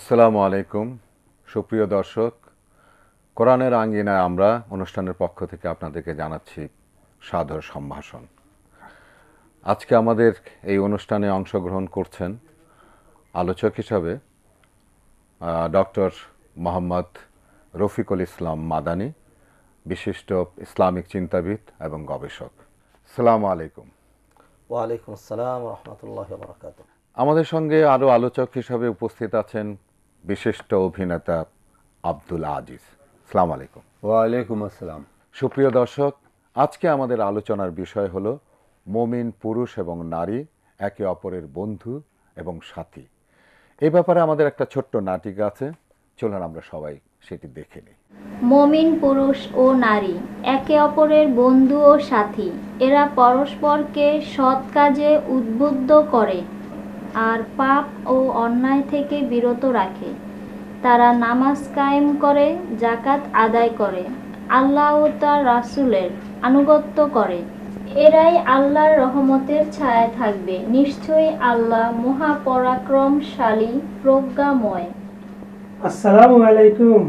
আসসালামু আলাইকুম সুপ্রিয় দর্শক কোরআনের আঙ্গিনায় আমরা অনুষ্ঠানের পক্ষ থেকে আপনাদেরকে জানাচ্ছি সাদর সম্ভাষণ আজকে আমাদের এই অনুষ্ঠানে অংশগ্রহণ করছেন আলোচক হিসাবে ডক্টর মোহাম্মদ রফিকুল ইসলাম মাদানি বিশিষ্ট ইসলামিক চিন্তাবিদ এবং গবেষক সালাম আলাইকুম ওয়ালাইকুম আসসালাম রহমতুল্লাহ আমাদের সঙ্গে আরও আলোচক হিসাবে উপস্থিত আছেন বিশিষ্ট অভিনেতা আব্দুল আজিজ সালাম আলাইকুম ওয়ালাইকুম আসসালাম সুপ্রিয় দর্শক আজকে আমাদের আলোচনার বিষয় হল মমিন পুরুষ এবং নারী একে অপরের বন্ধু এবং সাথী এ ব্যাপারে আমাদের একটা ছোট্ট নাটিক আছে চলুন আমরা সবাই সেটি দেখে নিই মমিন পুরুষ ও নারী একে অপরের বন্ধু ও সাথী এরা পরস্পরকে সৎ কাজে উদ্বুদ্ধ করে আর পাপ ও অন্যায় থেকে বিরত রাখে তারা নামাজ কায়েম করে জাকাত আদায় করে আল্লাহ ও তার রাসুলের আনুগত্য করে এরাই আল্লাহর রহমতের ছায়া থাকবে নিশ্চয়ই আল্লাহ মহাপরাক্রমশালী প্রজ্ঞাময় আসসালামু আলাইকুম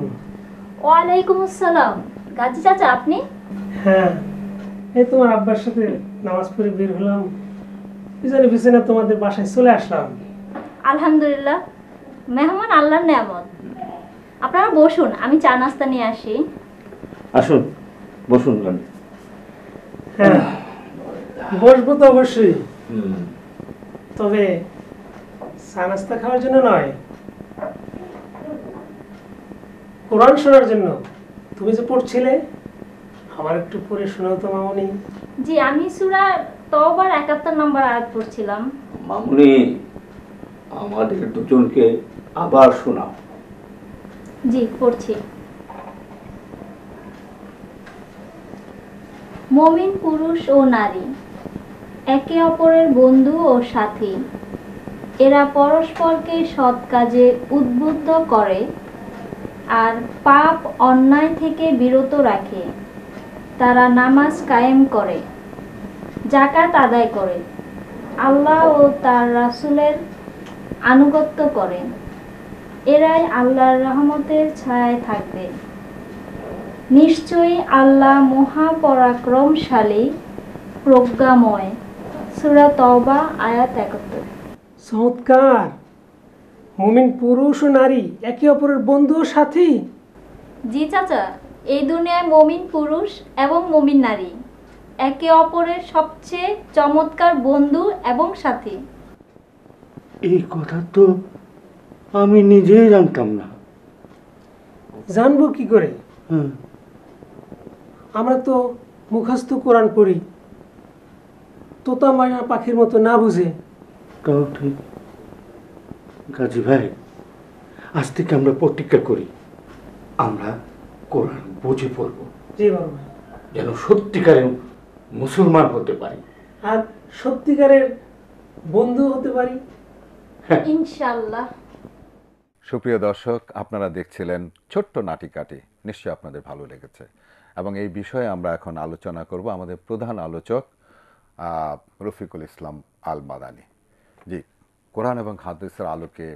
ওয়ালাইকুম আসসালাম গাজী চাচা আপনি হ্যাঁ এই তোমার আব্বার সাথে নামাজ পড়ে বের হলাম পিছনে পিছনে তোমাদের বাসায় চলে আসলাম আলহামদুলিল্লাহ মেহমান আল্লাহর নেয়ামত আপনারা বসুন আমি চা নাস্তা নিয়ে আসি আসুন বসুন হ্যাঁ বসবো তো অবশ্যই তবে চা নাস্তা খাওয়ার জন্য নয় কোরআন শোনার জন্য তুমি যে পড়ছিলে আমার একটু পড়ে শোনাও তো মামনি জি আমি সুরা তোবার একাত্তর নম্বর আয়াত পড়ছিলাম মামুনি আমাদের দুজনকে আবার শোনাও জি পড়ছি মুমিন পুরুষ ও নারী একে অপরের বন্ধু ও সাথী এরা পরস্পরকে সৎ কাজে উদ্বুদ্ধ করে আর পাপ অন্যায় থেকে বিরত রাখে তারা নামাজ কায়েম করে জাকাত আদায় করে আল্লাহ ও তার রাসুলের আনুগত্য করেন এরাই আল্লাহর রহমতের ছায়ায় থাকবে নিশ্চয়ই আল্লাহ মহাপরাক্রমশালী প্রজ্ঞাময় সুরা তবা আয়াত একাত্তর চমৎকার মুমিন পুরুষ ও নারী একে অপরের বন্ধু ও সাথী জি চাচা এই দুনিয়ায় মমিন পুরুষ এবং মমিন নারী একে অপরের সবচেয়ে চমৎকার বন্ধু এবং সাথী এই কথা তো আমি নিজেই জানতাম না জানবো কি করে হুম আমরা তো মুখস্থ কোরআন পড়ি তোতা মায়া পাখির মতো না বুঝে তাও ঠিক গাজী ভাই আজ থেকে আমরা প্রতিজ্ঞা করি আমরা কোরআন বুঝে পড়ব যেন সত্যিকারের মুসলমান হতে পারি আর সত্যিকারের বন্ধু হতে পারি হ্যাঁ। ইনশাল্লাহ সুপ্রিয় দর্শক আপনারা দেখছিলেন ছোট্ট নাটিকাটি নিশ্চয়ই আপনাদের ভালো লেগেছে এবং এই বিষয়ে আমরা এখন আলোচনা করব আমাদের প্রধান আলোচক রফিকুল ইসলাম আল মাদানি জি কোরআন এবং হাদিসের আলোকে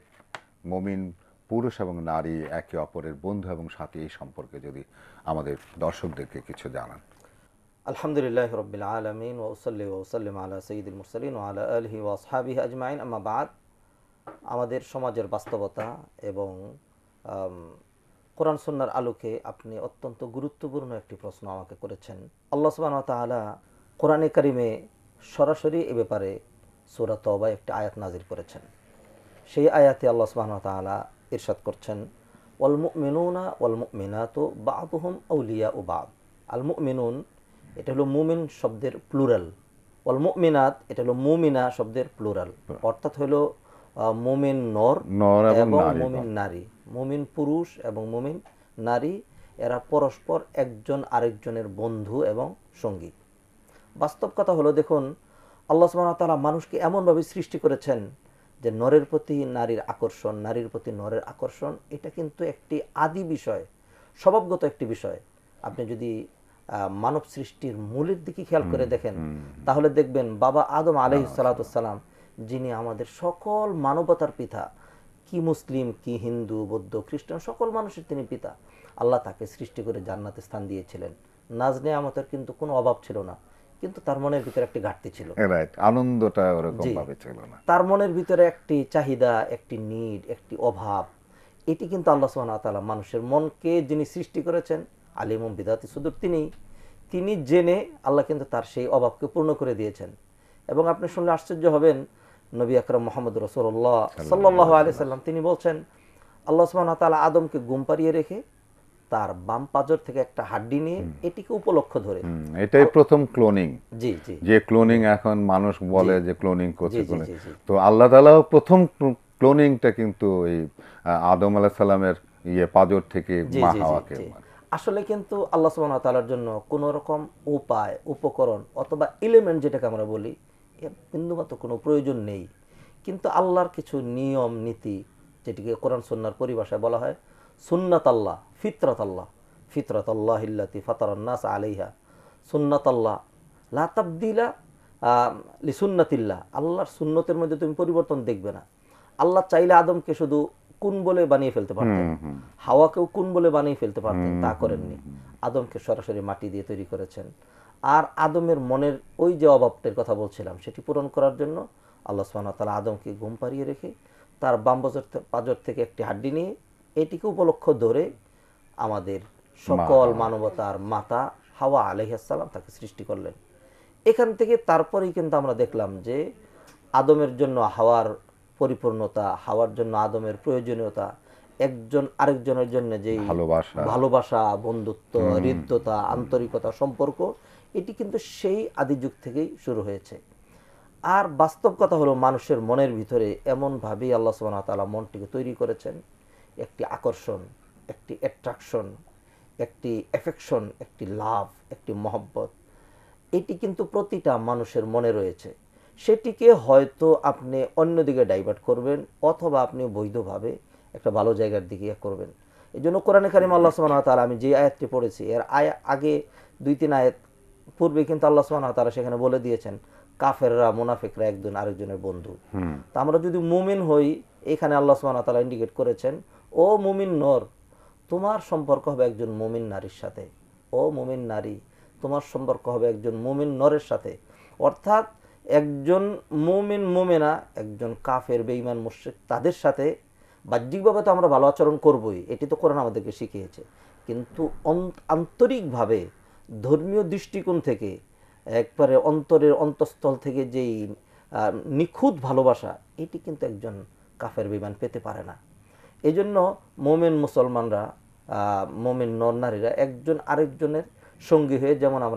মমিন পুরুষ এবং নারী একে অপরের বন্ধু এবং সাথী এই সম্পর্কে যদি আমাদের দর্শকদেরকে কিছু জানান আলহামদুলিল্লাহ রবিল আলমিন ওসল্লি ওসাল্লিম আলা সঈদুল মুরসলিন আলা আলহি ওয়াসহাবি আজমাইন আমাবাদ আমাদের সমাজের বাস্তবতা এবং কোরআন সন্ন্যার আলোকে আপনি অত্যন্ত গুরুত্বপূর্ণ একটি প্রশ্ন আমাকে করেছেন আল্লাহ সুবাহ তালা কোরআনে কারিমে সরাসরি এ ব্যাপারে সুরাত তবা একটি আয়াত নাজির করেছেন সেই আয়াতে আল্লাহ সুবাহ তালা ইরশাদ করছেন ওয়ালমুক মিনুনা ওয়ালমুক বা বাবুহম আউলিয়া ও বাব আলমুক মিনুন এটা হলো মুমিন শব্দের প্লুরাল অল মুমিনাত এটা হলো মুমিনা শব্দের প্লুরাল অর্থাৎ হলো মুমিন নর নর এবং মুমিন নারী মুমিন পুরুষ এবং মুমিন নারী এরা পরস্পর একজন আরেকজনের বন্ধু এবং সঙ্গী বাস্তব কথা হলো দেখুন আল্লাহ তাআলা মানুষকে এমনভাবে সৃষ্টি করেছেন যে নরের প্রতি নারীর আকর্ষণ নারীর প্রতি নরের আকর্ষণ এটা কিন্তু একটি আদি বিষয় স্বভাবগত একটি বিষয় আপনি যদি মানব সৃষ্টির মূলের দিকে খেয়াল করে দেখেন তাহলে দেখবেন বাবা আদম আলহিসাল্লাম যিনি আমাদের সকল মানবতার পিতা কি মুসলিম কি হিন্দু বৌদ্ধ খ্রিস্টান সকল মানুষের তিনি পিতা আল্লাহ তাকে সৃষ্টি করে জান্নাতে স্থান দিয়েছিলেন নাজনে আমাদের কিন্তু কোনো অভাব ছিল না কিন্তু তার মনের ভিতরে একটি ঘাটতি ছিল আনন্দটা ছিল না তার মনের ভিতরে একটি চাহিদা একটি নিড একটি অভাব এটি কিন্তু আল্লাহ সোহান ওয়া মানুষের মনকে যিনি সৃষ্টি করেছেন আলিমুম বিদাতি সুদুর তিনি তিনি জেনে আল্লাহ কিন্তু তার সেই অভাবকে পূর্ণ করে দিয়েছেন এবং আপনি শুনলে আশ্চর্য হবেন নবী আকরম মোহাম্মদ রসুল্লাহ সাল্লাহ আলি সাল্লাম তিনি বলছেন আল্লাহ সুমান তালা আদমকে গুম পাড়িয়ে রেখে তার বাম পাজর থেকে একটা হাড্ডি নিয়ে এটিকে উপলক্ষ ধরে এটাই প্রথম ক্লোনিং জি জি যে ক্লোনিং এখন মানুষ বলে যে ক্লোনিং করছে তো আল্লাহ তাআলাও প্রথম ক্লোনিংটা কিন্তু এই আদম আলাহ সাল্লামের ইয়ে পাজর থেকে মা হাওয়াকে আসলে কিন্তু আল্লাহ সুবাহ তালার জন্য কোনো রকম উপায় উপকরণ অথবা এলিমেন্ট যেটাকে আমরা বলি এর বিন্দুমাত্র কোনো প্রয়োজন নেই কিন্তু আল্লাহর কিছু নিয়ম নীতি যেটিকে কোরআন সন্ন্যার পরিভাষায় বলা হয় সুন্নাত আল্লাহ ফিতরত আল্লাহ ফিতরত আল্লাহ ইল্লাতি ফাতারান্নাস আলিহা সুন্নাত আল্লাহ লা তাবদিলা আল্লাহর সুন্নতের মধ্যে তুমি পরিবর্তন দেখবে না আল্লাহ চাইলে আদমকে শুধু কুন বলে বানিয়ে ফেলতে পারতেন হাওয়াকেও কুন বলে বানিয়ে ফেলতে পারতেন তা করেননি আদমকে সরাসরি মাটি দিয়ে তৈরি করেছেন আর আদমের মনের ওই যে অভাবটির কথা বলছিলাম সেটি পূরণ করার জন্য আল্লাহ তাআলা আদমকে ঘুম পাড়িয়ে রেখে তার বাম বজর পাজর থেকে একটি হাড্ডি নিয়ে এটিকে উপলক্ষ ধরে আমাদের সকল মানবতার মাতা হাওয়া সালাম তাকে সৃষ্টি করলেন এখান থেকে তারপরেই কিন্তু আমরা দেখলাম যে আদমের জন্য হাওয়ার পরিপূর্ণতা হাওয়ার জন্য আদমের প্রয়োজনীয়তা একজন আরেকজনের জন্য যে ভালোবাসা ভালোবাসা বন্ধুত্ব হৃদ্যতা আন্তরিকতা সম্পর্ক এটি কিন্তু সেই আদি যুগ থেকেই শুরু হয়েছে আর বাস্তব কথা হলো মানুষের মনের ভিতরে এমনভাবেই আল্লাহ সুবাহ তালা মনটিকে তৈরি করেছেন একটি আকর্ষণ একটি অ্যাট্রাকশন একটি এফেকশন একটি লাভ একটি মহব্বত এটি কিন্তু প্রতিটা মানুষের মনে রয়েছে সেটিকে হয়তো আপনি অন্যদিকে ডাইভার্ট করবেন অথবা আপনি বৈধভাবে একটা ভালো জায়গার দিকে করবেন এই জন্য কোরআনে কারিম আল্লাহ সুবাহ তালা আমি যে আয়াতটি পড়েছি এর আয় আগে দুই তিন আয়াত পূর্বে কিন্তু আল্লাহ সুবাহ তালা সেখানে বলে দিয়েছেন কাফেররা মুনাফেকরা একজন আরেকজনের বন্ধু তা আমরা যদি মুমিন হই এখানে আল্লাহ সুবাহ তালা ইন্ডিকেট করেছেন ও মুমিন নর তোমার সম্পর্ক হবে একজন মুমিন নারীর সাথে ও মুমিন নারী তোমার সম্পর্ক হবে একজন মুমিন নরের সাথে অর্থাৎ একজন মোমেন মোমেনা একজন কাফের বেঈমান মুশ্রিক তাদের সাথে বাহ্যিকভাবে তো আমরা ভালো আচরণ করবই এটি তো করোনা আমাদেরকে শিখিয়েছে কিন্তু আন্তরিকভাবে ধর্মীয় দৃষ্টিকোণ থেকে একবারে অন্তরের অন্তঃস্থল থেকে যেই নিখুঁত ভালোবাসা এটি কিন্তু একজন কাফের বিমান পেতে পারে না এই জন্য মোমেন মুসলমানরা মোমেন নর নারীরা একজন আরেকজনের সঙ্গী হয়ে যেমন আমরা